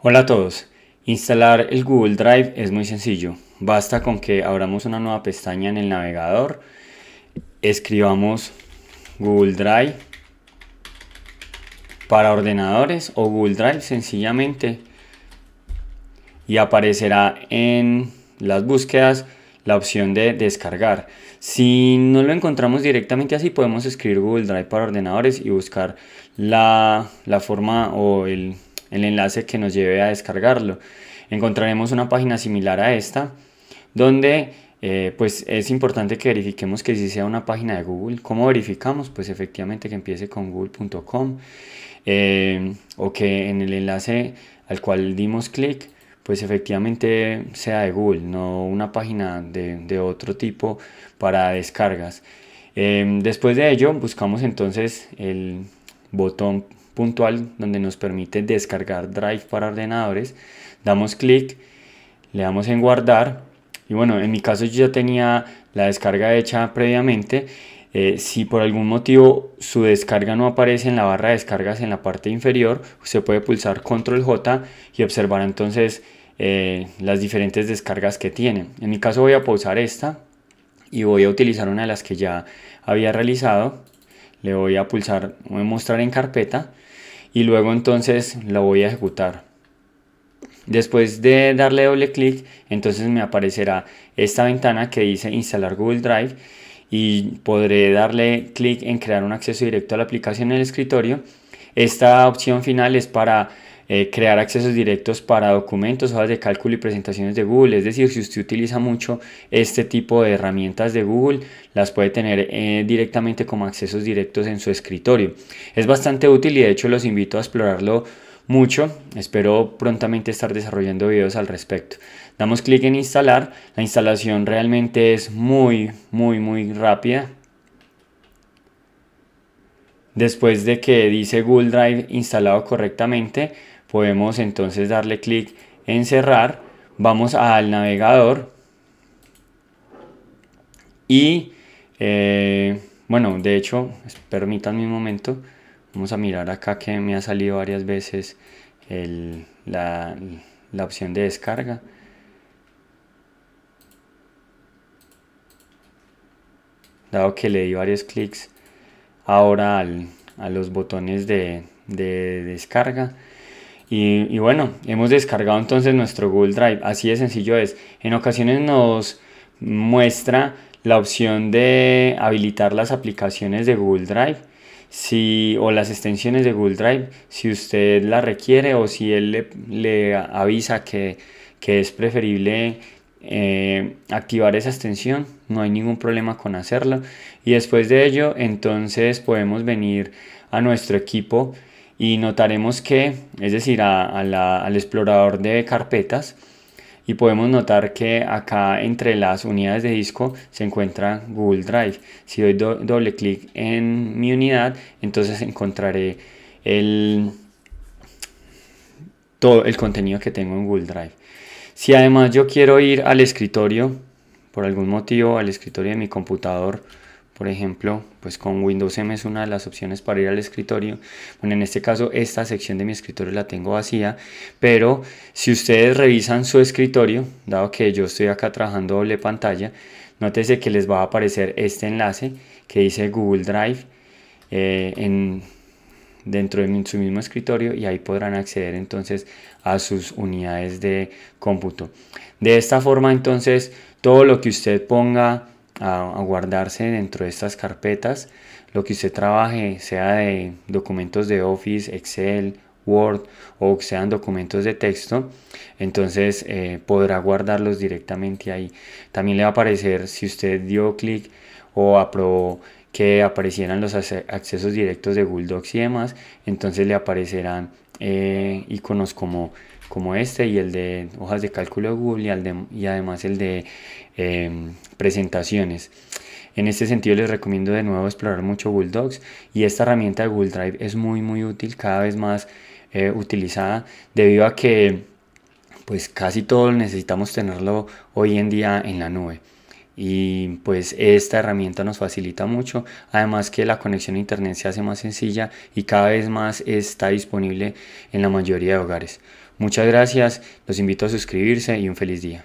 Hola a todos. Instalar el Google Drive es muy sencillo. Basta con que abramos una nueva pestaña en el navegador, escribamos Google Drive para ordenadores o Google Drive sencillamente y aparecerá en las búsquedas la opción de descargar. Si no lo encontramos directamente así, podemos escribir Google Drive para ordenadores y buscar la, la forma o el el enlace que nos lleve a descargarlo. Encontraremos una página similar a esta, donde eh, pues es importante que verifiquemos que si sea una página de Google. ¿Cómo verificamos? Pues efectivamente que empiece con google.com eh, o que en el enlace al cual dimos clic, pues efectivamente sea de Google, no una página de, otro tipo para descargas. Eh, después de ello buscamos entonces el botón puntual donde nos permite descargar Drive para ordenadores. Damos clic, le damos en guardar y bueno, en mi caso yo ya tenía la descarga hecha previamente. Eh, si por algún motivo su descarga no aparece en la barra de descargas en la parte inferior, usted puede pulsar Control J y observar entonces eh, las diferentes descargas que tiene. En mi caso voy a pausar esta y voy a utilizar una de las que ya había realizado le voy a pulsar mostrar en carpeta y luego entonces lo voy a ejecutar. Después de darle doble clic, entonces me aparecerá esta ventana que dice instalar Google Drive y podré darle clic en crear un acceso directo a la aplicación en el escritorio. Esta opción final es para eh, crear accesos directos para documentos, hojas de cálculo y presentaciones de Google. Es decir, si usted utiliza mucho este tipo de herramientas de Google, las puede tener eh, directamente como accesos directos en su escritorio. Es bastante útil y de hecho los invito a explorarlo mucho. Espero prontamente estar desarrollando videos al respecto. Damos clic en instalar. La instalación realmente es muy, muy, muy rápida. Después de que dice Google Drive instalado correctamente, podemos entonces darle clic en cerrar, vamos al navegador y eh, bueno, de hecho, permítanme un momento, vamos a mirar acá que me ha salido varias veces la, opción de descarga. Dado que le di varios clics ahora a los botones de, de descarga, y, bueno, hemos descargado entonces nuestro Google Drive. Así de sencillo es. En ocasiones nos muestra la opción de habilitar las aplicaciones de Google Drive si, o las extensiones de Google Drive si usted la requiere o si él le, avisa que, es preferible eh, activar esa extensión. No hay ningún problema con hacerlo. Y después de ello, entonces podemos venir a nuestro equipo y notaremos que, es decir, al explorador de carpetas, y podemos notar que acá entre las unidades de disco se encuentra Google Drive. Si doy doble clic en mi unidad, entonces encontraré el, todo el contenido que tengo en Google Drive. Si además yo quiero ir al escritorio, por algún motivo, al escritorio de mi computador, por ejemplo, pues con Windows M es una de las opciones para ir al escritorio. Bueno, en este caso esta sección de mi escritorio la tengo vacía, pero si ustedes revisan su escritorio, dado que yo estoy acá trabajando doble pantalla, nótese que les va a aparecer este enlace que dice Google Drive eh, dentro de su mismo escritorio y ahí podrán acceder entonces a sus unidades de cómputo. De esta forma entonces todo lo que usted ponga a, guardarse dentro de estas carpetas. Lo que usted trabaje, sea de documentos de Office, Excel, Word o sean documentos de texto, entonces eh, podrá guardarlos directamente ahí. También le va a aparecer si usted dio clic o aprobó que aparecieran los accesos directos de Google Docs y demás, entonces le aparecerán eh, iconos como, como este y el de hojas de cálculo de Google y, además el de em, presentaciones. En este sentido les recomiendo de nuevo explorar mucho Google Docs y esta herramienta de Google Drive es muy muy útil, cada vez más eh, utilizada debido a que pues casi todos necesitamos tenerlo hoy en día en la nube y pues esta herramienta nos facilita mucho además que la conexión a internet se hace más sencilla y cada vez más está disponible en la mayoría de hogares muchas gracias los invito a suscribirse y un feliz día